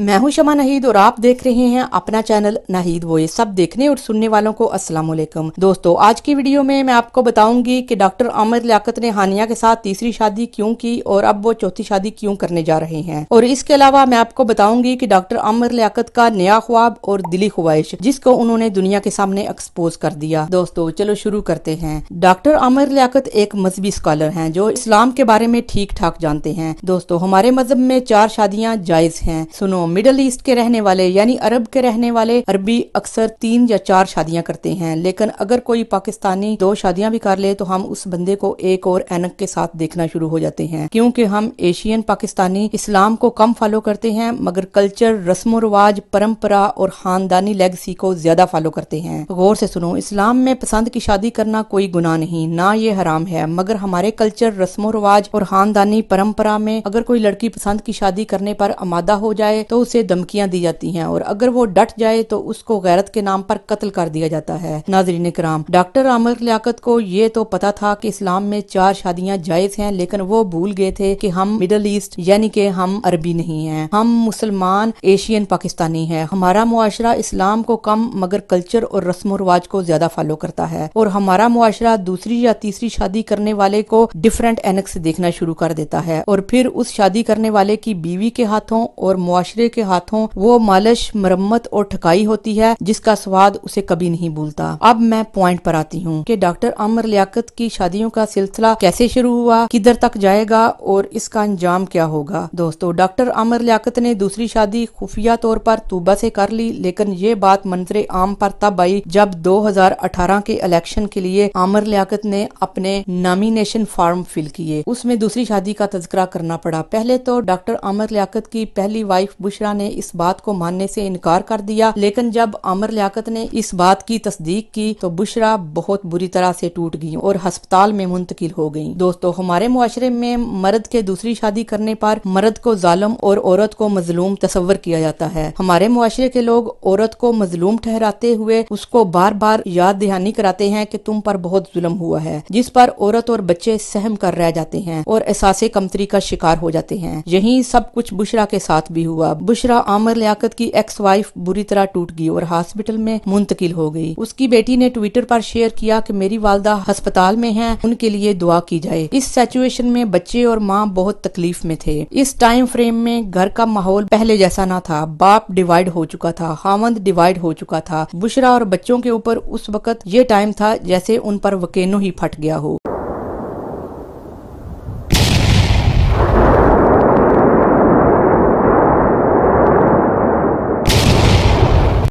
मैं हूं शमा नहीद और आप देख रहे हैं अपना चैनल नहीद वो ये सब देखने और सुनने वालों को अस्सलाम वालेकुम दोस्तों आज की वीडियो में मैं आपको बताऊंगी कि डॉक्टर आमिर लियाकत ने हानिया के साथ तीसरी शादी क्यों की और अब वो चौथी शादी क्यों करने जा रहे हैं और इसके अलावा मैं आपको बताऊंगी की डॉक्टर आमिर लियाकत का नया ख्वाब और दिली ख्वाहिश जिसको उन्होंने दुनिया के सामने एक्सपोज कर दिया दोस्तों चलो शुरू करते हैं डॉक्टर आमिर लियाकत एक मजहबी स्कॉलर है जो इस्लाम के बारे में ठीक ठाक जानते हैं दोस्तों हमारे मजहब में चार शादियाँ जायज है सुनो मिडल ईस्ट के रहने वाले यानी अरब के रहने वाले अरबी अक्सर तीन या चार शादियां करते हैं लेकिन अगर कोई पाकिस्तानी दो शादियां भी कर ले तो हम उस बंदे को एक और एनक के साथ देखना शुरू हो जाते हैं क्योंकि हम एशियन पाकिस्तानी इस्लाम को कम फॉलो करते हैं मगर कल्चर रस्म रवाज परम्परा और खानदानी लेगसी को ज्यादा फॉलो करते हैं गौर से सुनो इस्लाम में पसंद की शादी करना कोई गुना नहीं ना ये हराम है मगर हमारे कल्चर रस्म रवाज और खानदानी परम्परा में अगर कोई लड़की पसंद की शादी करने पर आमादा हो जाए तो उसे धमकियां दी जाती हैं और अगर वो डट जाए तो उसको गैरत के नाम पर कत्ल कर दिया जाता है नाजरीन कराम डॉक्टर आमर लियाकत को ये तो पता था कि इस्लाम में चार शादियां जायज हैं लेकिन वो भूल गए थे कि हम मिडल ईस्ट यानी कि हम अरबी नहीं हैं हम मुसलमान एशियन पाकिस्तानी हैं हमारा मुआशरा इस्लाम को कम मगर कल्चर और रस्म रवाज को ज्यादा फॉलो करता है और हमारा मुआशरा दूसरी या तीसरी शादी करने वाले को डिफरेंट एनक्स देखना शुरू कर देता है और फिर उस शादी करने वाले की बीवी के हाथों और मुआरे दूसरे के हाथों वो मालिश मरम्मत और ठकाई होती है जिसका स्वाद उसे कभी नहीं भूलता अब मैं पॉइंट पर आती हूँ कि डॉक्टर अमर लियाकत की शादियों का सिलसिला कैसे शुरू हुआ किधर तक जाएगा और इसका अंजाम क्या होगा दोस्तों डॉक्टर अमर लियाकत ने दूसरी शादी खुफिया तौर पर तूबा से कर ली लेकिन ये बात मंत्र आम पर तब आई जब 2018 के इलेक्शन के लिए आमर लियाकत ने अपने नामिनेशन फॉर्म फिल किए उसमें दूसरी शादी का तस्करा करना पड़ा पहले तो डॉक्टर आमर लियाकत की पहली वाइफ बुशरा ने इस बात को मानने से इनकार कर दिया लेकिन जब अमर लियाकत ने इस बात की तस्दीक की तो बुशरा बहुत बुरी तरह से टूट गई और हस्पताल में मुंतकिल हो गई दोस्तों हमारे मुआरे में मर्द के दूसरी शादी करने पर मर्द को जालम और औरत को मजलूम तस्वर किया जाता है हमारे माशरे के लोग औरत को मजलूम ठहराते हुए उसको बार बार याद दहानी कराते हैं कि तुम पर बहुत जुल्म हुआ है जिस पर औरत और बच्चे सहम कर रह जाते हैं और एहसास कमतरी का शिकार हो जाते हैं यही सब कुछ बुशरा के साथ भी हुआ बुशरा आमर लियाकत की एक्स वाइफ बुरी तरह टूट गई और हॉस्पिटल में मुंतकिल हो गई उसकी बेटी ने ट्विटर पर शेयर किया कि मेरी वालदा अस्पताल में है उनके लिए दुआ की जाए इस सिचुएशन में बच्चे और माँ बहुत तकलीफ में थे इस टाइम फ्रेम में घर का माहौल पहले जैसा ना था बाप डिवाइड हो चुका था हामंद डिवाइड हो चुका था बुशरा और बच्चों के ऊपर उस वक्त ये टाइम था जैसे उन पर वकेनो ही फट गया हो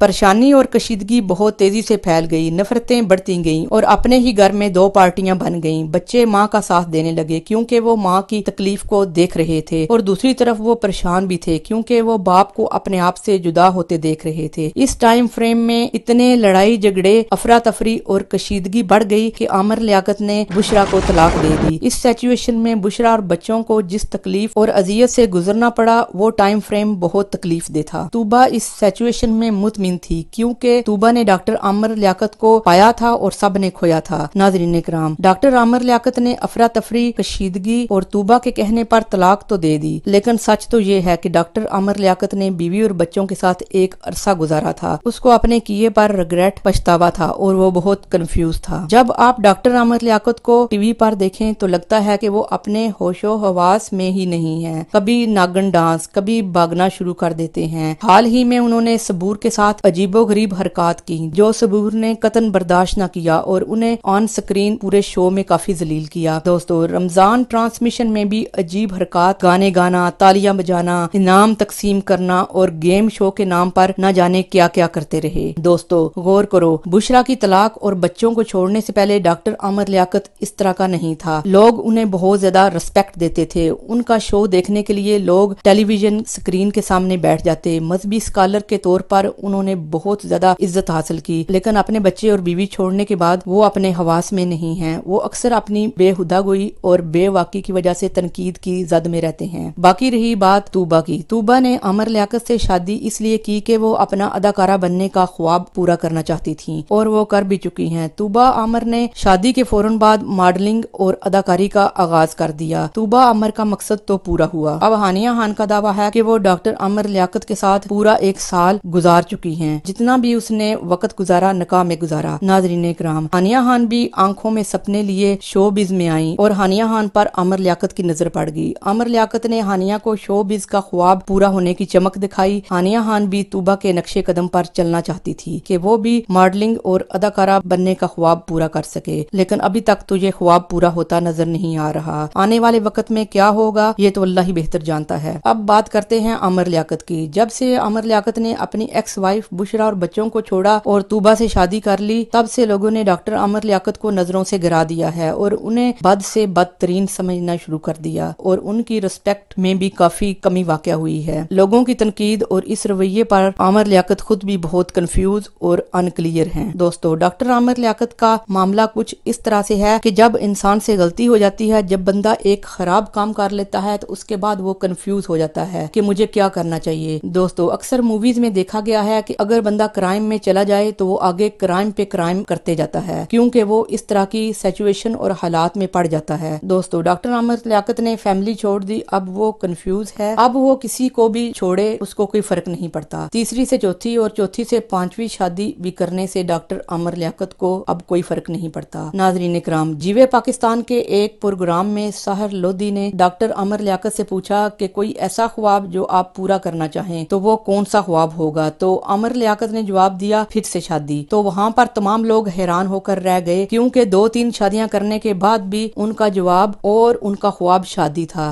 परेशानी और कशीदगी बहुत तेजी से फैल गई नफरतें बढ़ती गईं और अपने ही घर में दो पार्टियां बन गईं बच्चे माँ का साथ देने लगे क्योंकि वो माँ की तकलीफ को देख रहे थे और दूसरी तरफ वो परेशान भी थे क्योंकि वो बाप को अपने आप से जुदा होते देख रहे थे इस टाइम फ्रेम में इतने लड़ाई झगड़े अफरा तफरी और कशीदगी बढ़ गई कि आमर लियाकत ने बुशरा को तलाक दे दी इस सिचुएशन में बुशरा और बच्चों को जिस तकलीफ और अजियत से गुजरना पड़ा वो टाइम फ्रेम बहुत तकलीफ दे था तूबा इस सिचुएशन में मुतमिन मुमकिन थी क्योंकि तूबा ने डॉक्टर आमर लियाकत को पाया था और सब ने खोया था नाजरीन कराम डॉक्टर आमर लियाकत ने अफरा तफरी कशीदगी और तूबा के कहने पर तलाक तो दे दी लेकिन सच तो ये है की डॉक्टर अमर लियाकत ने बीवी और बच्चों के साथ एक अरसा गुजारा था उसको अपने किए पर रिग्रेट पछतावा था और वो बहुत कंफ्यूज था जब आप डॉक्टर आमर लियाकत को टीवी पर देखें तो लगता है कि वो अपने होशो हवास में ही नहीं है कभी नागन डांस कभी भागना शुरू कर देते हैं हाल ही में उन्होंने सबूर के साथ अजीबो गरीब हरकत की जो सबूर ने कतन बर्दाश्त न किया और उन्हें ऑन स्क्रीन पूरे शो में काफी जलील किया दोस्तों रमजान ट्रांसमिशन में भी अजीब हरकत गाने गाना तालियां बजाना इनाम तकसीम करना और गेम शो के नाम पर न जाने क्या क्या करते रहे दोस्तों गौर करो बुशरा की तलाक और बच्चों को छोड़ने से पहले डॉक्टर अमर लियाकत इस तरह का नहीं था लोग उन्हें बहुत ज्यादा रिस्पेक्ट देते थे उनका शो देखने के लिए लोग टेलीविजन स्क्रीन के सामने बैठ जाते मजहबी स्कॉलर के तौर पर उन्होंने उन्होंने बहुत ज्यादा इज्जत हासिल की लेकिन अपने बच्चे और बीवी छोड़ने के बाद वो अपने हवास में नहीं है वो अक्सर अपनी बेहुदा गोई और बेवाकी की वजह से तनकीद की जद में रहते हैं बाकी रही बात तूबा की तूबा ने अमर लियाकत से शादी इसलिए की कि वो अपना अदाकारा बनने का ख्वाब पूरा करना चाहती थी और वो कर भी चुकी हैं तूबा अमर ने शादी के फौरन बाद मॉडलिंग और अदाकारी का आगाज कर दिया तूबा अमर का मकसद तो पूरा हुआ अब हानिया खान का दावा है कि वो डॉक्टर अमर लियाकत के साथ पूरा एक साल गुजार चुकी भी हैं जितना भी उसने वक्त गुजारा नकाह में गुजारा नाजरीन कराम हानिया खान भी आंखों में सपने लिए शो बिज में आई और हानिया खान पर अमर लियाकत की नजर पड़ गई अमर लियाकत ने हानिया को शो बिज का ख्वाब पूरा होने की चमक दिखाई हानिया खान भी तूबा के नक्शे कदम पर चलना चाहती थी कि वो भी मॉडलिंग और अदाकारा बनने का ख्वाब पूरा कर सके लेकिन अभी तक तो ये ख्वाब पूरा होता नजर नहीं आ रहा आने वाले वक्त में क्या होगा ये तो अल्लाह ही बेहतर जानता है अब बात करते हैं अमर लियाकत की जब से अमर लियाकत ने अपनी एक्स वाइफ वाइफ बुशरा और बच्चों को छोड़ा और तूबा से शादी कर ली तब से लोगों ने डॉक्टर अमर लियाकत को नजरों से गिरा दिया है और उन्हें बद से बदतरीन समझना शुरू कर दिया और उनकी रिस्पेक्ट में भी काफी कमी वाक हुई है लोगों की तनकीद और इस रवैये पर आमर लियाकत खुद भी बहुत कंफ्यूज और अनकलियर है दोस्तों डॉक्टर आमर लियाकत का मामला कुछ इस तरह से है की जब इंसान से गलती हो जाती है जब बंदा एक खराब काम कर लेता है तो उसके बाद वो कंफ्यूज हो जाता है की मुझे क्या करना चाहिए दोस्तों अक्सर मूवीज में देखा गया है कि अगर बंदा क्राइम में चला जाए तो वो आगे क्राइम पे क्राइम करते जाता है क्योंकि वो इस तरह की सिचुएशन और हालात में पड़ जाता है दोस्तों डॉक्टर अहमद लियाकत ने फैमिली छोड़ दी अब वो कंफ्यूज है अब वो किसी को भी छोड़े उसको कोई फर्क नहीं पड़ता तीसरी से चौथी और चौथी से पांचवी शादी भी करने से डॉक्टर अमर लियाकत को अब कोई फर्क नहीं पड़ता नाजरीन कराम जीवे पाकिस्तान के एक प्रोग्राम में सहर लोधी ने डॉक्टर अमर लियाकत से पूछा कि कोई ऐसा ख्वाब जो आप पूरा करना चाहें तो वो कौन सा ख्वाब होगा तो अमर अमर लियाकत ने जवाब दिया फिर से शादी तो वहाँ पर तमाम लोग हैरान होकर रह गए क्योंकि दो तीन शादियाँ करने के बाद भी उनका जवाब और उनका ख्वाब शादी था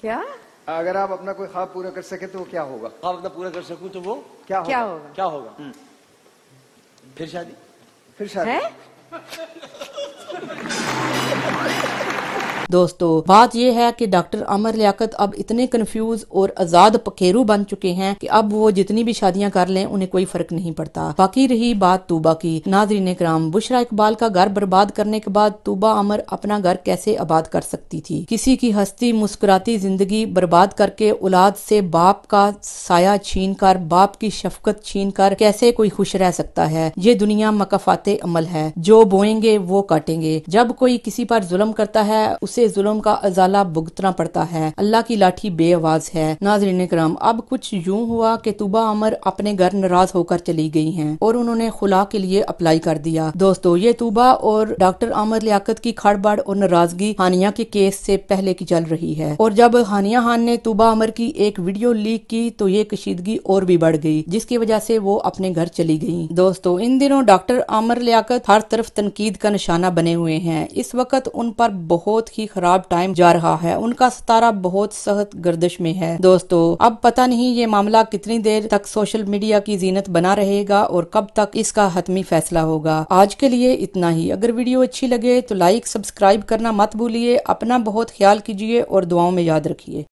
क्या अगर आप अपना कोई ख्वाब पूरा कर सके तो क्या होगा ख्वाब अपना पूरा कर सकूं तो वो क्या होगा? क्या होगा क्या होगा हम्म। फिर शादी फिर शादी दोस्तों बात यह है कि डॉक्टर अमर लियाकत अब इतने कंफ्यूज और आजाद पखेरु बन चुके हैं कि अब वो जितनी भी शादियां कर लें उन्हें कोई फर्क नहीं पड़ता बाकी रही बात तूबा की नाजरीन कराम बुशरा इकबाल का घर बर्बाद करने के बाद तूबा अमर अपना घर कैसे आबाद कर सकती थी किसी की हस्ती मुस्कुराती जिंदगी बर्बाद करके औलाद से बाप का साया छीन कर बाप की शफकत छीन कर कैसे कोई खुश रह सकता है ये दुनिया मकफात अमल है जो बोएंगे वो काटेंगे जब कोई किसी पर जुलम करता है उस से जुल्म का अजाला भुगतना पड़ता है अल्लाह की लाठी बे आवाज़ है नाजरीन कराम अब कुछ यूँ हुआ की तुबा अमर अपने घर नाराज होकर चली गई है और उन्होंने खुला के लिए अप्लाई कर दिया दोस्तों ये तुबा और डॉक्टर अमर लियाकत की खड़बड़ और नाराजगी हानिया के केस से पहले की चल रही है और जब हानिया खान ने तुबा अमर की एक वीडियो लीक की तो ये कशीदगी और भी बढ़ गई जिसकी वजह से वो अपने घर चली गई दोस्तों इन दिनों डॉक्टर अमर लियाकत हर तरफ तनकीद का निशाना बने हुए हैं इस वक्त उन पर बहुत ही ही खराब टाइम जा रहा है उनका सतारा बहुत सख्त गर्दिश में है दोस्तों अब पता नहीं ये मामला कितनी देर तक सोशल मीडिया की जीनत बना रहेगा और कब तक इसका हतमी फैसला होगा आज के लिए इतना ही अगर वीडियो अच्छी लगे तो लाइक सब्सक्राइब करना मत भूलिए अपना बहुत ख्याल कीजिए और दुआओं में याद रखिए